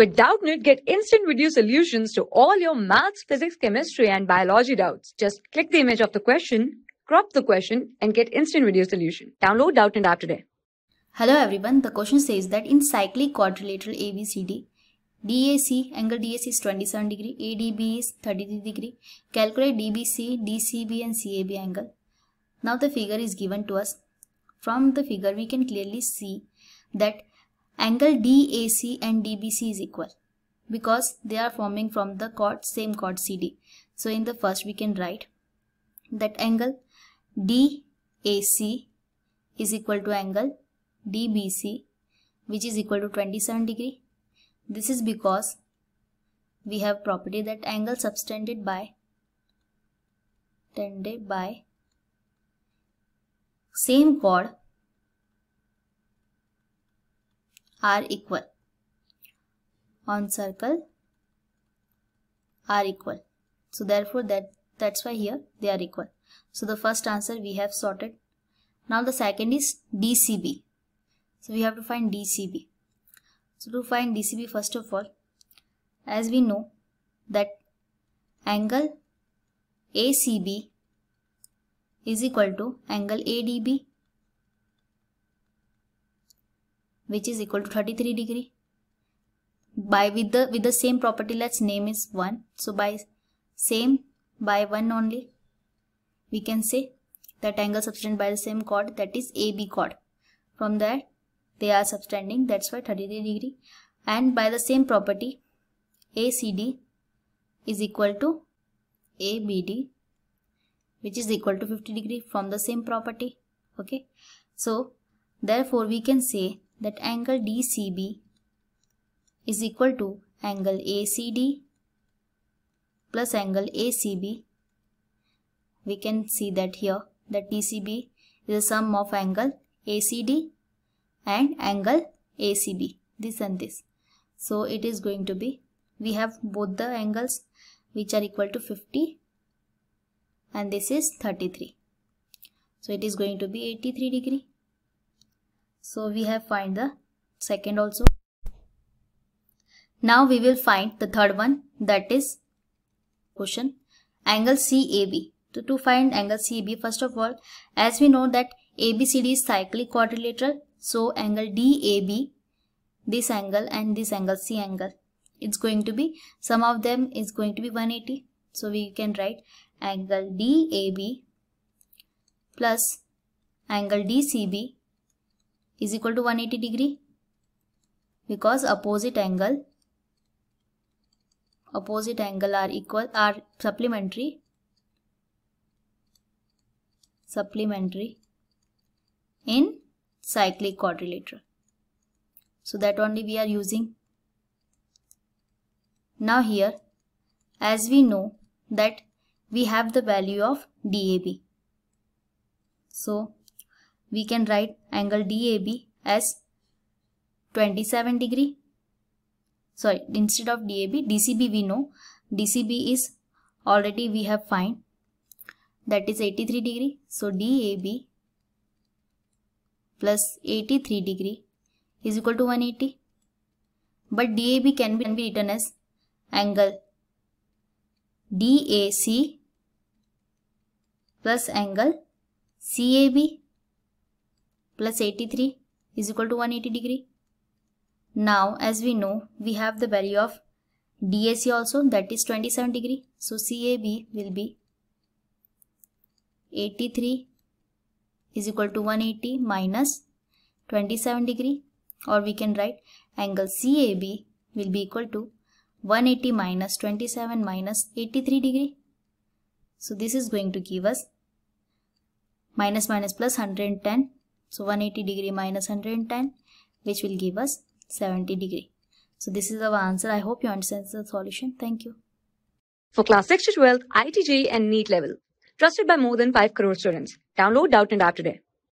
With Doubtnit, get instant video solutions to all your maths, physics, chemistry, and biology doubts. Just click the image of the question, crop the question, and get instant video solution. Download Doubtnit app today. Hello everyone, the question says that in cyclic quadrilateral ABCD, DAC, angle DAC is 27 degree, ADB is 33 degree. Calculate DBC, DCB and CAB angle. Now the figure is given to us. From the figure we can clearly see that angle DAC and DBC is equal because they are forming from the chord same chord CD. So in the first we can write that angle DAC is equal to angle DBC which is equal to 27 degree. This is because we have property that angle subtended by tended by same chord are equal on circle are equal so therefore that that's why here they are equal so the first answer we have sorted now the second is DCB so we have to find DCB so to find DCB first of all as we know that angle ACB is equal to angle ADB which is equal to 33 degree by with the with the same property let's name is 1 so by same by 1 only we can say that angle subtended by the same chord that is AB chord from there they are subtending that's why 33 degree and by the same property ACD is equal to ABD which is equal to 50 degree from the same property okay so therefore we can say that angle DCB is equal to angle ACD plus angle ACB. We can see that here that DCB is the sum of angle ACD and angle ACB this and this. So it is going to be we have both the angles which are equal to 50 and this is 33. So it is going to be 83 degree. So we have find the second also. Now we will find the third one that is question angle CAB. So to find angle CAB first of all as we know that ABCD is cyclic quadrilateral so angle DAB this angle and this angle C angle it's going to be some of them is going to be 180 so we can write angle DAB plus angle DCB is equal to 180 degree because opposite angle opposite angle are equal are supplementary supplementary in cyclic quadrilateral so that only we are using now here as we know that we have the value of DAB so we can write angle DAB as 27 degree. Sorry, instead of DAB, DCB we know. DCB is already we have find that is 83 degree. So DAB plus 83 degree is equal to 180. But DAB can be, can be written as angle DAC plus angle CAB plus 83 is equal to 180 degree. Now as we know we have the value of DAC also that is 27 degree. So CAB will be 83 is equal to 180 minus 27 degree or we can write angle CAB will be equal to 180 minus 27 minus 83 degree. So this is going to give us minus minus plus 110 so 180 degree minus 110 which will give us 70 degree. So this is our answer. I hope you understand the solution. Thank you. For class 6 to 12, ITJ and NEET level. Trusted by more than 5 crore students. Download Doubt and App today.